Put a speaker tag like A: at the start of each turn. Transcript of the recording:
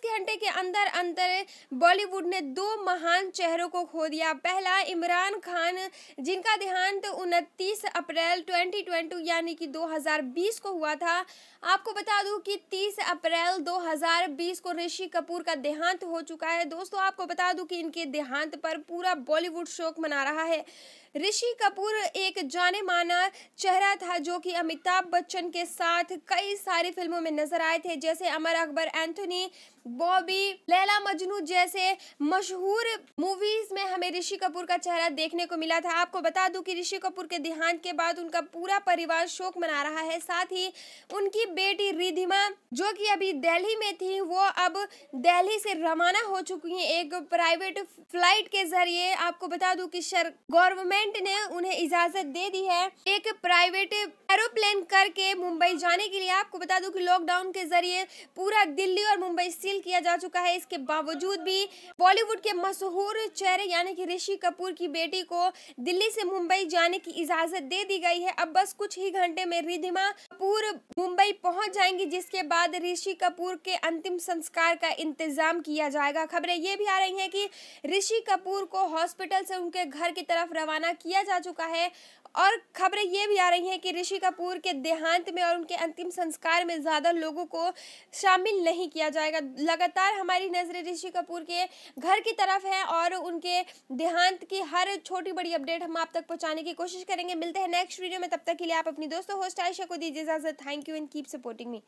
A: 24 घंटे के अंदर अंदर बॉलीवुड ने दो महान चेहरों को खो दिया पहला इमरान खान जिनका देहांत 29 अप्रैल 2020 यानी कि 2020 को हुआ था आपको बता दूं कि 30 अप्रैल 2020 को ऋषि कपूर का देहांत हो चुका है दोस्तों आपको बता दूं कि इनके देहांत पर पूरा बॉलीवुड शोक मना रहा है ऋषि कपूर एक जाने माना चेहरा था जो कि अमिताभ बच्चन के साथ कई सारी फिल्मों में नजर आए थे जैसे अमर अकबर एंथोनी बॉबी लैला मजनू जैसे मशहूर मूवीज में हमें ऋषि कपूर का चेहरा देखने को मिला था आपको बता दूं कि ऋषि कपूर के देहांत के बाद उनका पूरा परिवार शोक मना रहा है साथ ही उनकी बेटी रिधिमा जो कि अभी दिल्ली में थी वो अब दिल्ली से रवाना हो चुकी हैं एक प्राइवेट फ्लाइट के जरिए आपको बता दूं कि गवर्नमेंट ने उन्हें इजाजत दे दी है एक प्राइवेट एरोप्लेन करके मुंबई जाने के लिए आपको बता दूं कि लॉकडाउन के जरिए पूरा दिल्ली और मुंबई रिवील किया जा चुका है इसके बावजूद भी बॉलीवुड के मशहूर चेहरे यानी कि ऋषि कपूर की बेटी को दिल्ली से मुंबई जाने की इजाजत दे दी गई है अब बस कुछ ही घंटे में रिधिमा कपूर मुंबई पहुंच जाएंगी जिसके बाद ऋषि कपूर के अंतिम संस्कार का इंतजाम किया जाएगा खबरें ये भी आ रही है की ऋषि कपूर को हॉस्पिटल से उनके घर की तरफ रवाना किया जा चुका है और खबरें ये भी आ रही हैं कि ऋषि कपूर के देहांत में और उनके अंतिम संस्कार में ज़्यादा लोगों को शामिल नहीं किया जाएगा लगातार हमारी नज़र ऋषि कपूर के घर की तरफ है और उनके देहांत की हर छोटी बड़ी अपडेट हम आप तक पहुंचाने की कोशिश करेंगे मिलते हैं नेक्स्ट वीडियो में तब तक के लिए आप अपनी दोस्तों होस्ट आयशा को दीजिए इजाजत thank you and keep supporting me